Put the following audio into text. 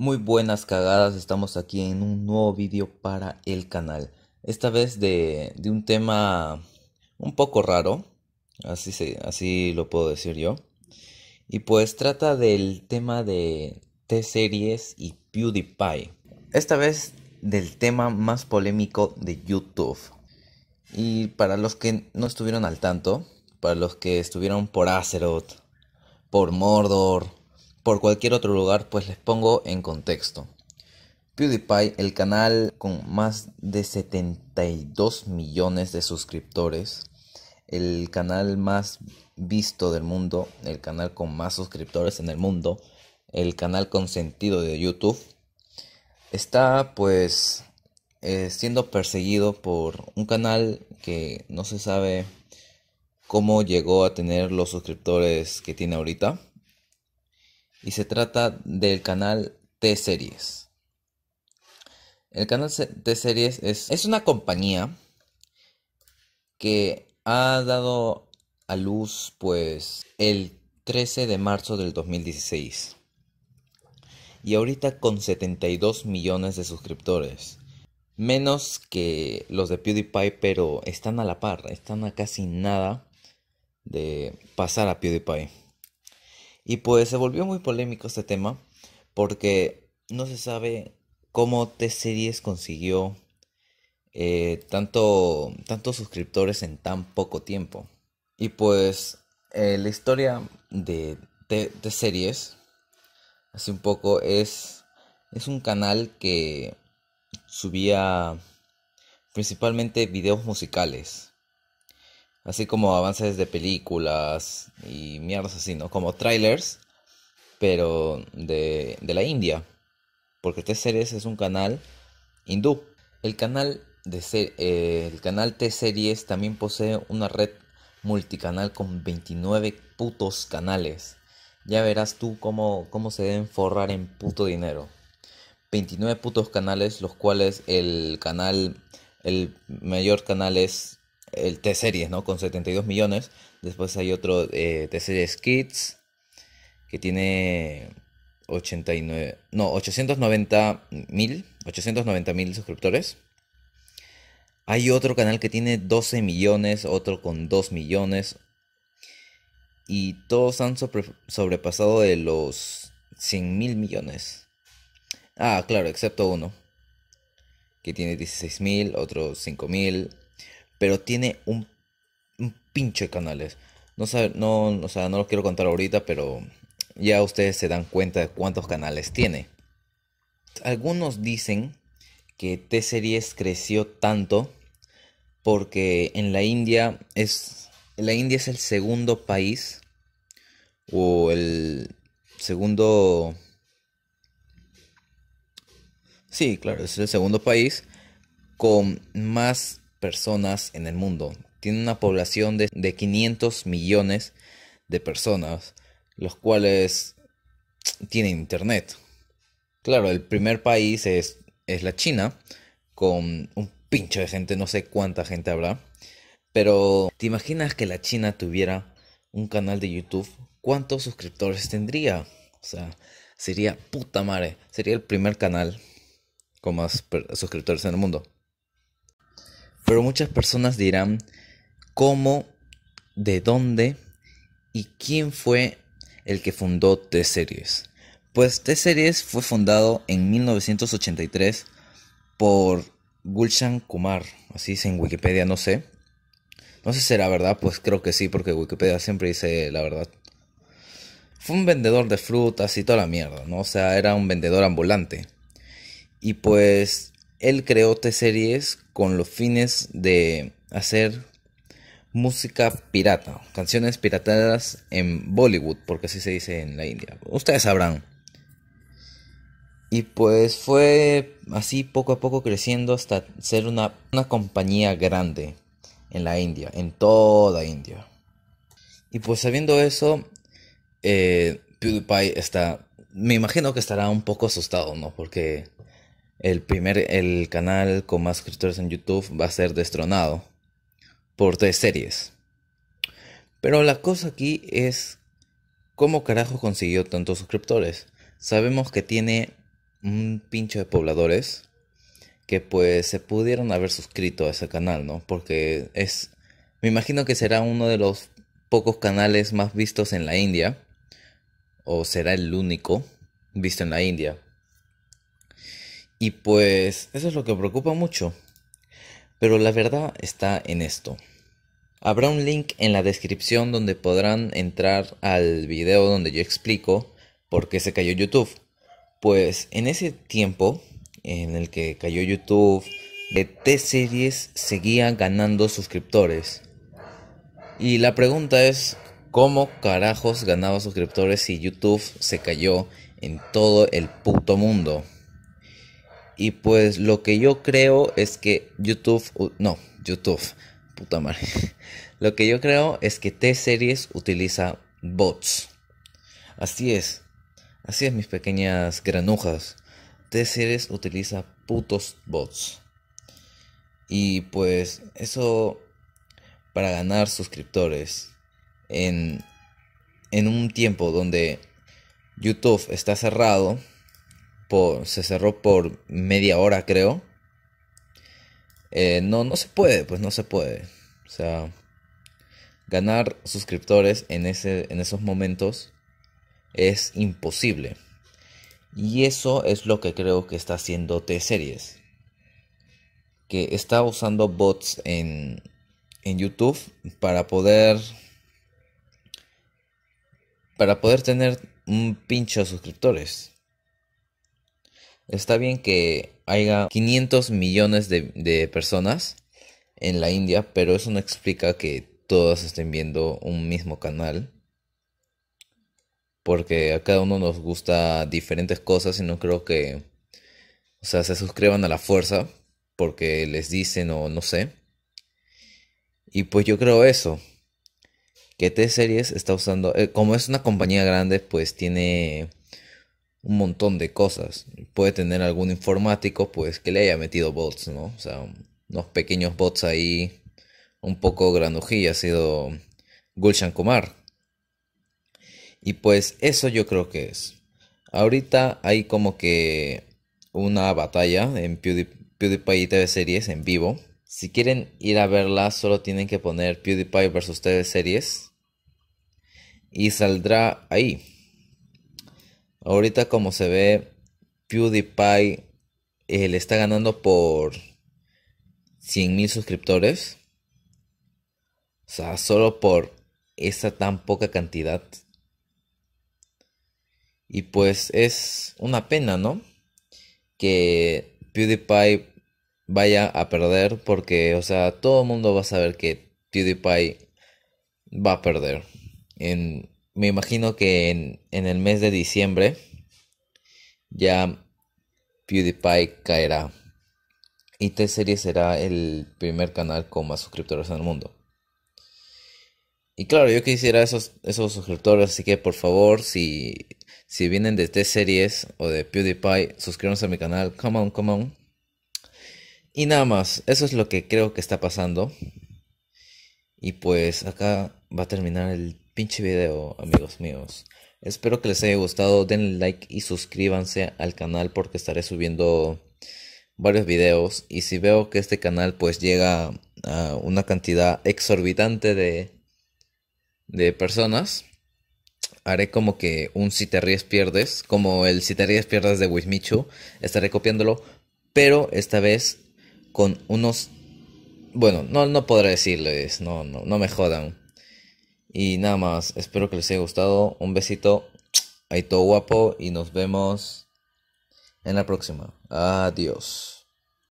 Muy buenas cagadas, estamos aquí en un nuevo vídeo para el canal. Esta vez de, un tema un poco raro, así, así lo puedo decir yo. Y pues trata del tema de T-Series y PewDiePie. Esta vez del tema más polémico de YouTube. Y para los que no estuvieron al tanto, para los que estuvieron por Azeroth, por Mordor, por cualquier otro lugar, pues les pongo en contexto. PewDiePie, el canal con más de 72 millones de suscriptores, el canal más visto del mundo, el canal con más suscriptores en el mundo, el canal consentido de YouTube, está pues eh, siendo perseguido por un canal que no se sabe cómo llegó a tener los suscriptores que tiene ahorita y se trata del canal T-Series. El canal T-Series es, una compañía que ha dado a luz pues el 13 de marzo del 2016 y ahorita con 72 millones de suscriptores. Menos que los de PewDiePie, pero están a la par, están a casi nada de pasar a PewDiePie. Y pues se volvió muy polémico este tema porque no se sabe cómo T-Series consiguió eh, tanto, tantos suscriptores en tan poco tiempo. Y pues eh, la historia de T-Series, hace un poco, es, es un canal que subía principalmente videos musicales así como avances de películas y mierdas así, ¿no? Como trailers, pero de, de la India, porque T-Series es un canal hindú. El canal, de eh, el canal T-Series también posee una red multicanal con 29 putos canales. Ya verás tú cómo, cómo se deben forrar en puto dinero. 29 putos canales, los cuales el canal, el mayor canal es el T-Series, ¿no? Con 72 millones. Después hay otro eh, T-Series Kids, que tiene 89, no, 890 mil, suscriptores. Hay otro canal que tiene 12 millones, otro con 2 millones. Y todos han sobrepasado de los 100 mil millones. Ah, claro, excepto uno. Que tiene 16 mil, otro 5.000. mil, pero tiene un, pinche canales. No, no, o sea, no lo quiero contar ahorita, pero ya ustedes se dan cuenta de cuántos canales tiene. Algunos dicen que T-Series creció tanto porque en la India es la India es el segundo país o el segundo Sí, claro, es el segundo país con más personas en el mundo. Tiene una población de, 500 millones de personas, los cuales tienen internet. Claro, el primer país es, es la China, con un pincho de gente, no sé cuánta gente habrá. Pero, ¿te imaginas que la China tuviera un canal de YouTube? ¿Cuántos suscriptores tendría? O sea, sería puta madre, sería el primer canal con más suscriptores en el mundo. Pero muchas personas dirán cómo, de dónde y quién fue el que fundó T-Series. Pues T-Series fue fundado en 1983 por Gulshan Kumar, así dice en Wikipedia, no sé. No sé si será verdad, pues creo que sí, porque Wikipedia siempre dice la verdad. Fue un vendedor de frutas y toda la mierda, ¿no? O sea, era un vendedor ambulante. Y pues él creó T-Series con los fines de hacer música pirata, canciones piratadas en Bollywood, porque así se dice en la India. Ustedes sabrán. Y pues fue así poco a poco creciendo hasta ser una, una compañía grande en la India, en toda India. Y pues sabiendo eso, eh, PewDiePie está, me imagino que estará un poco asustado, ¿no? Porque el primer el canal con más suscriptores en YouTube va a ser destronado por tres series. Pero la cosa aquí es cómo carajo consiguió tantos suscriptores. Sabemos que tiene un pincho de pobladores que pues se pudieron haber suscrito a ese canal, ¿no? Porque es me imagino que será uno de los pocos canales más vistos en la India o será el único visto en la India y pues eso es lo que preocupa mucho. Pero la verdad está en esto. Habrá un link en la descripción donde podrán entrar al video donde yo explico por qué se cayó YouTube. Pues en ese tiempo en el que cayó YouTube, e t Series seguía ganando suscriptores. Y la pregunta es, ¿cómo carajos ganaba suscriptores si YouTube se cayó en todo el puto mundo? Y pues lo que yo creo es que YouTube, no, YouTube, puta madre. Lo que yo creo es que T-Series utiliza bots. Así es, así es mis pequeñas granujas. T-Series utiliza putos bots. Y pues eso para ganar suscriptores en, en un tiempo donde YouTube está cerrado se cerró por media hora, creo. Eh, no, no se puede, pues no se puede. O sea, ganar suscriptores en, ese, en esos momentos es imposible. Y eso es lo que creo que está haciendo T-Series. Que está usando bots en, en YouTube para poder para poder tener un pincho de suscriptores. Está bien que haya 500 millones de, personas en la India, pero eso no explica que todas estén viendo un mismo canal. Porque a cada uno nos gusta diferentes cosas y no creo que, o sea, se suscriban a la fuerza porque les dicen o no sé. Y pues yo creo eso. Que T-Series está usando, eh, como es una compañía grande, pues tiene un montón de cosas. Puede tener algún informático pues que le haya metido bots, ¿no? O sea, unos pequeños bots ahí un poco granujilla ha sido Gulshan Kumar. Y pues eso yo creo que es. Ahorita hay como que una batalla en PewDiePie y TV Series en vivo. Si quieren ir a verla, solo tienen que poner PewDiePie versus TV Series. Y saldrá ahí. Ahorita como se ve, PewDiePie eh, le está ganando por 100.000 suscriptores. O sea, solo por esa tan poca cantidad. Y pues es una pena, ¿no? Que PewDiePie vaya a perder porque, o sea, todo el mundo va a saber que PewDiePie va a perder en me imagino que en, el mes de diciembre ya PewDiePie caerá. Y t series será el primer canal con más suscriptores en el mundo. Y claro, yo quisiera esos, esos suscriptores, así que por favor, si, si vienen de T-Series o de PewDiePie, suscríbanse a mi canal. Come on, come on. Y nada más, eso es lo que creo que está pasando. Y pues acá va a terminar el pinche video, amigos míos. Espero que les haya gustado, denle like y suscríbanse al canal porque estaré subiendo varios videos y si veo que este canal pues llega a una cantidad exorbitante de, de personas, haré como que un si te ríes pierdes, como el si te ríes pierdes de Wismichu, estaré copiándolo, pero esta vez con unos... Bueno, no, no podré decirles, no, no, no me jodan y nada más, espero que les haya gustado. Un besito. Ahí todo guapo y nos vemos en la próxima. Adiós.